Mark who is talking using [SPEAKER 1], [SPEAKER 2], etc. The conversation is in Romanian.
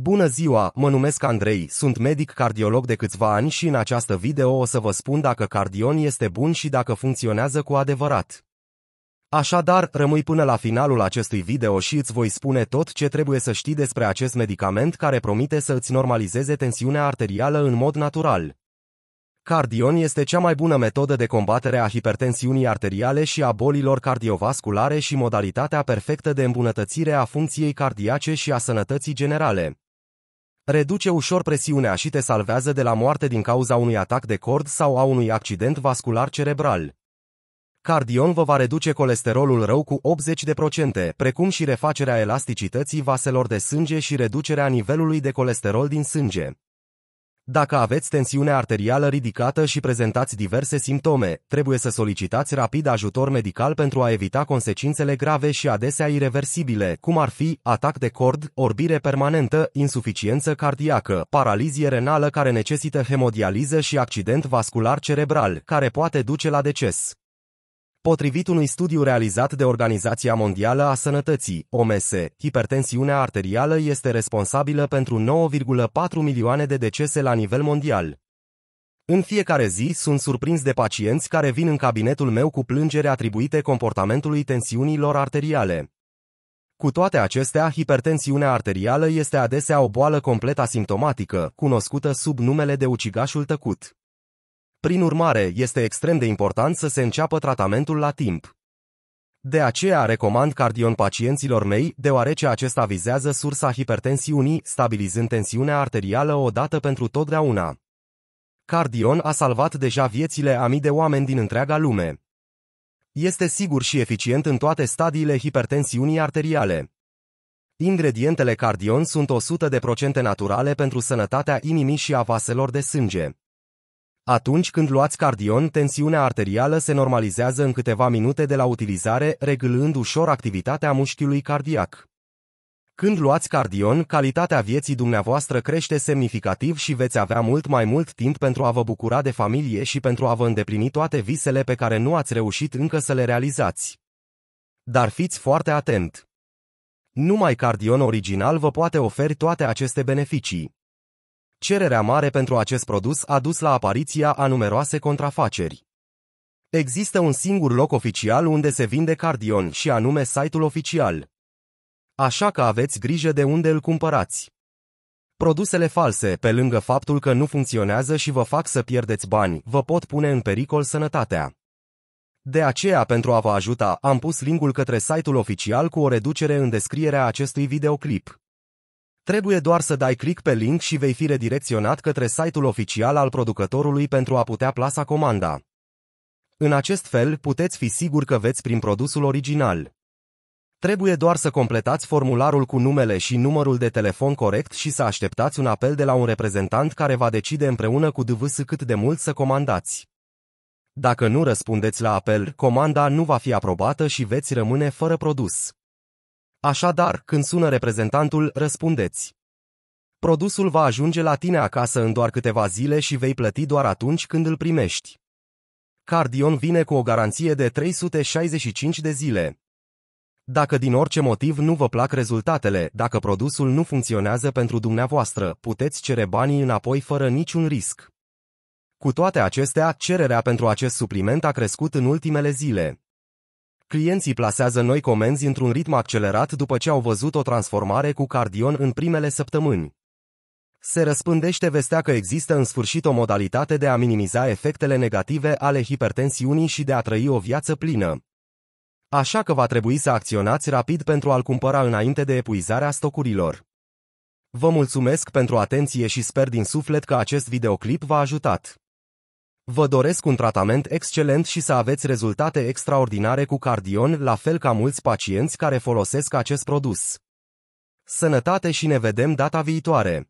[SPEAKER 1] Bună ziua, mă numesc Andrei, sunt medic cardiolog de câțiva ani și în această video o să vă spun dacă Cardion este bun și dacă funcționează cu adevărat. Așadar, rămâi până la finalul acestui video și îți voi spune tot ce trebuie să știi despre acest medicament care promite să îți normalizeze tensiunea arterială în mod natural. Cardion este cea mai bună metodă de combatere a hipertensiunii arteriale și a bolilor cardiovasculare și modalitatea perfectă de îmbunătățire a funcției cardiace și a sănătății generale. Reduce ușor presiunea și te salvează de la moarte din cauza unui atac de cord sau a unui accident vascular cerebral. Cardion vă va reduce colesterolul rău cu 80%, precum și refacerea elasticității vaselor de sânge și reducerea nivelului de colesterol din sânge. Dacă aveți tensiune arterială ridicată și prezentați diverse simptome, trebuie să solicitați rapid ajutor medical pentru a evita consecințele grave și adesea irreversibile, cum ar fi atac de cord, orbire permanentă, insuficiență cardiacă, paralizie renală care necesită hemodializă și accident vascular cerebral, care poate duce la deces. Potrivit unui studiu realizat de Organizația Mondială a Sănătății, OMS, hipertensiunea arterială este responsabilă pentru 9,4 milioane de decese la nivel mondial. În fiecare zi sunt surprins de pacienți care vin în cabinetul meu cu plângeri atribuite comportamentului tensiunilor arteriale. Cu toate acestea, hipertensiunea arterială este adesea o boală complet asimptomatică, cunoscută sub numele de ucigașul tăcut. Prin urmare, este extrem de important să se înceapă tratamentul la timp. De aceea recomand cardion pacienților mei, deoarece acesta vizează sursa hipertensiunii, stabilizând tensiunea arterială odată pentru totdeauna. Cardion a salvat deja viețile a mii de oameni din întreaga lume. Este sigur și eficient în toate stadiile hipertensiunii arteriale. Ingredientele Cardion sunt 100% naturale pentru sănătatea inimii și a vaselor de sânge. Atunci când luați cardion, tensiunea arterială se normalizează în câteva minute de la utilizare, reglând ușor activitatea mușchiului cardiac. Când luați cardion, calitatea vieții dumneavoastră crește semnificativ și veți avea mult mai mult timp pentru a vă bucura de familie și pentru a vă îndeplini toate visele pe care nu ați reușit încă să le realizați. Dar fiți foarte atent! Numai cardion original vă poate oferi toate aceste beneficii. Cererea mare pentru acest produs a dus la apariția a numeroase contrafaceri. Există un singur loc oficial unde se vinde Cardion și anume site-ul oficial. Așa că aveți grijă de unde îl cumpărați. Produsele false, pe lângă faptul că nu funcționează și vă fac să pierdeți bani, vă pot pune în pericol sănătatea. De aceea, pentru a vă ajuta, am pus linkul către site-ul oficial cu o reducere în descrierea acestui videoclip. Trebuie doar să dai click pe link și vei fi redirecționat către site-ul oficial al producătorului pentru a putea plasa comanda. În acest fel, puteți fi sigur că veți prin produsul original. Trebuie doar să completați formularul cu numele și numărul de telefon corect și să așteptați un apel de la un reprezentant care va decide împreună cu DVS cât de mult să comandați. Dacă nu răspundeți la apel, comanda nu va fi aprobată și veți rămâne fără produs. Așadar, când sună reprezentantul, răspundeți. Produsul va ajunge la tine acasă în doar câteva zile și vei plăti doar atunci când îl primești. Cardion vine cu o garanție de 365 de zile. Dacă din orice motiv nu vă plac rezultatele, dacă produsul nu funcționează pentru dumneavoastră, puteți cere banii înapoi fără niciun risc. Cu toate acestea, cererea pentru acest supliment a crescut în ultimele zile. Clienții plasează noi comenzi într-un ritm accelerat după ce au văzut o transformare cu Cardion în primele săptămâni. Se răspândește vestea că există în sfârșit o modalitate de a minimiza efectele negative ale hipertensiunii și de a trăi o viață plină. Așa că va trebui să acționați rapid pentru a-l cumpăra înainte de epuizarea stocurilor. Vă mulțumesc pentru atenție și sper din suflet că acest videoclip v-a ajutat. Vă doresc un tratament excelent și să aveți rezultate extraordinare cu Cardion, la fel ca mulți pacienți care folosesc acest produs. Sănătate și ne vedem data viitoare!